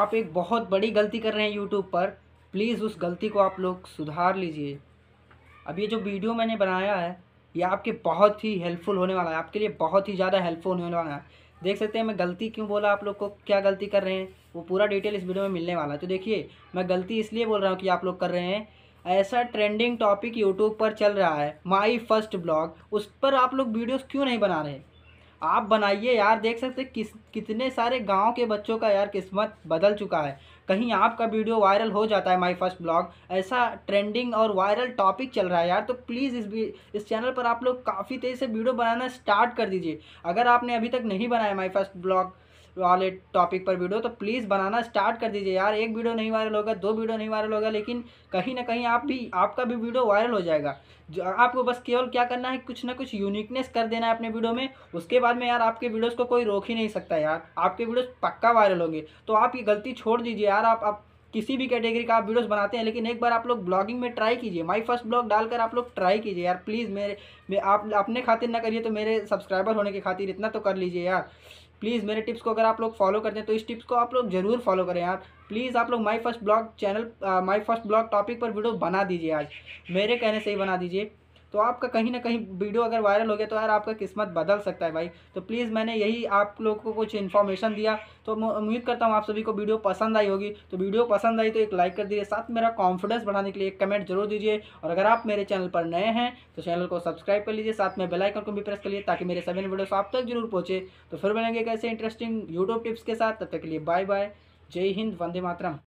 आप एक बहुत बड़ी गलती कर रहे हैं यूट्यूब पर प्लीज़ उस गलती को आप लोग सुधार लीजिए अब ये जो वीडियो मैंने बनाया है ये आपके बहुत ही हेल्पफुल होने वाला है आपके लिए बहुत ही ज़्यादा हेल्पफुल होने वाला है देख सकते हैं मैं गलती क्यों बोला आप लोग को क्या गलती कर रहे हैं वो पूरा डिटेल इस वीडियो में मिलने वाला है तो देखिए मैं गलती इसलिए बोल रहा हूँ कि आप लोग कर रहे हैं ऐसा ट्रेंडिंग टॉपिक यूट्यूब पर चल रहा है माई फर्स्ट ब्लॉग उस पर आप लोग वीडियोज़ क्यों नहीं बना रहे आप बनाइए यार देख सकते किस कितने सारे गांव के बच्चों का यार किस्मत बदल चुका है कहीं आपका वीडियो वायरल हो जाता है माय फर्स्ट ब्लॉग ऐसा ट्रेंडिंग और वायरल टॉपिक चल रहा है यार तो प्लीज़ इस इस चैनल पर आप लोग काफ़ी तेज़ से वीडियो बनाना स्टार्ट कर दीजिए अगर आपने अभी तक नहीं बनाया माई फर्स्ट ब्लॉग वाले टॉपिक पर वीडियो तो प्लीज़ बनाना स्टार्ट कर दीजिए यार एक वीडियो नहीं वायरल होगा दो वीडियो नहीं वायरल होगा लेकिन कहीं ना कहीं आप भी आपका भी वीडियो वायरल हो जाएगा जो आपको बस केवल क्या करना है कुछ ना कुछ यूनिकनेस कर देना है अपने वीडियो में उसके बाद में यार आपके वीडियोज़ को कोई रोक ही नहीं सकता यार आपके वीडियोज़ पक्का वायरल होंगे तो आप ये गलती छोड़ दीजिए यार आप, आप किसी भी कैटेगरी का आप वीडियोस बनाते हैं लेकिन एक बार आप लोग ब्लॉगिंग में ट्राई कीजिए माई फर्स्ट ब्लॉग डालकर आप लोग ट्राई कीजिए यार प्लीज़ मेरे मैं आप अपने खातिर ना करिए तो मेरे सब्सक्राइबर होने के खातिर इतना तो कर लीजिए यार प्लीज़ मेरे टिप्स को अगर आप लोग फॉलो करते हैं तो इस टिप्स को आप लोग जरूर फॉलो करें यार प्लीज़ आप लोग my first blog channel my first blog topic पर वीडियो बना दीजिए आज मेरे कहने से ही बना दीजिए तो आपका कहीं ना कहीं वीडियो अगर वायरल हो गया तो यार आपका किस्मत बदल सकता है भाई तो प्लीज़ मैंने यही आप लोगों को कुछ इन्फॉर्मेशन दिया तो उम्मीद करता हूँ आप सभी को वीडियो पसंद आई होगी तो वीडियो पसंद आई तो एक लाइक कर दीजिए साथ मेरा कॉन्फिडेंस बढ़ाने के लिए एक कमेंट जरूर दीजिए और अगर आप मेरे चैनल पर नए हैं तो चैनल को सब्सक्राइब कर लीजिए साथ में बेलाइकन को भी प्रेस कर लीजिए ताकि मेरे सभी वीडियोस आप तक जरूर पहुँचे तो फिर मिलेंगे कैसे इंटरेस्टिंग यूट्यूब टिप्स के साथ तब तक के लिए बाय बाय जय हिंद वंदे मातरम